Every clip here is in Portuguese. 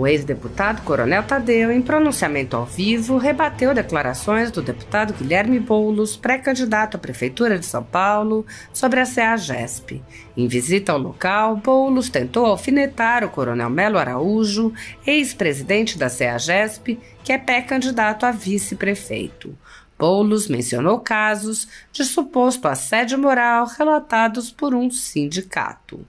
O ex-deputado Coronel Tadeu, em pronunciamento ao vivo, rebateu declarações do deputado Guilherme Boulos, pré-candidato à Prefeitura de São Paulo, sobre a CEAGESP. Em visita ao local, Boulos tentou alfinetar o Coronel Melo Araújo, ex-presidente da CEAGESP, que é pré-candidato a vice-prefeito. Boulos mencionou casos de suposto assédio moral relatados por um sindicato.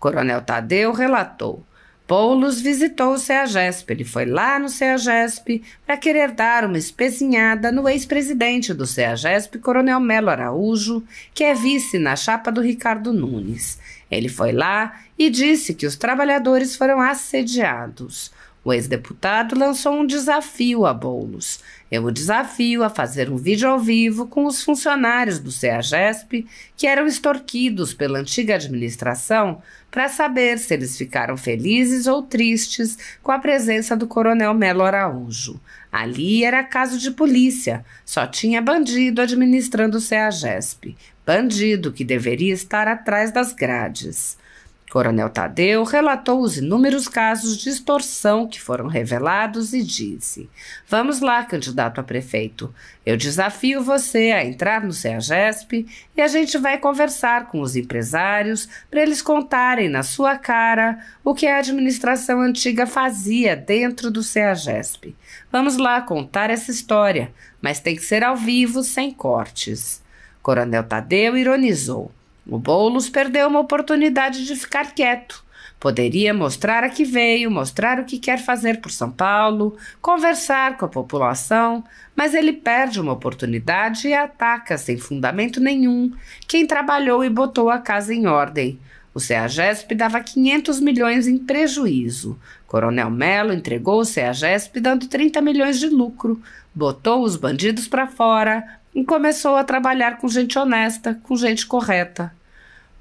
Coronel Tadeu relatou: Poulos visitou o CEAGESP. Ele foi lá no CEAGESP para querer dar uma espezinhada no ex-presidente do CEAGESP, Coronel Melo Araújo, que é vice na chapa do Ricardo Nunes. Ele foi lá e disse que os trabalhadores foram assediados. O ex-deputado lançou um desafio a Boulos. Eu é o desafio a fazer um vídeo ao vivo com os funcionários do CEAGESP que eram extorquidos pela antiga administração para saber se eles ficaram felizes ou tristes com a presença do coronel Melo Araújo. Ali era caso de polícia, só tinha bandido administrando o CEAGESP. Bandido que deveria estar atrás das grades. Coronel Tadeu relatou os inúmeros casos de extorsão que foram revelados e disse: Vamos lá, candidato a prefeito. Eu desafio você a entrar no CEAGESP e a gente vai conversar com os empresários para eles contarem na sua cara o que a administração antiga fazia dentro do CEAGESP. Vamos lá contar essa história, mas tem que ser ao vivo, sem cortes. Coronel Tadeu ironizou. O Boulos perdeu uma oportunidade de ficar quieto. Poderia mostrar a que veio, mostrar o que quer fazer por São Paulo, conversar com a população, mas ele perde uma oportunidade e ataca sem fundamento nenhum quem trabalhou e botou a casa em ordem. O CEAGESP dava 500 milhões em prejuízo. Coronel Melo entregou o CEAGESP dando 30 milhões de lucro, botou os bandidos para fora e começou a trabalhar com gente honesta, com gente correta.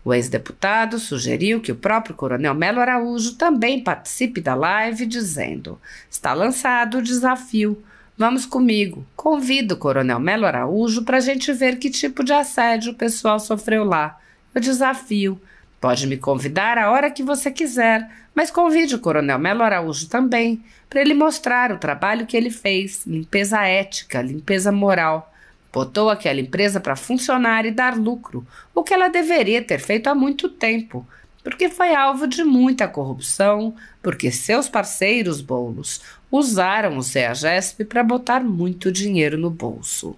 O ex-deputado sugeriu que o próprio Coronel Melo Araújo também participe da live, dizendo: Está lançado o desafio. Vamos comigo. Convido o Coronel Melo Araújo para a gente ver que tipo de assédio o pessoal sofreu lá. Eu desafio. Pode me convidar a hora que você quiser, mas convide o Coronel Melo Araújo também, para ele mostrar o trabalho que ele fez, limpeza ética, limpeza moral botou aquela empresa para funcionar e dar lucro, o que ela deveria ter feito há muito tempo, porque foi alvo de muita corrupção, porque seus parceiros bolos usaram o CEAGESP para botar muito dinheiro no bolso.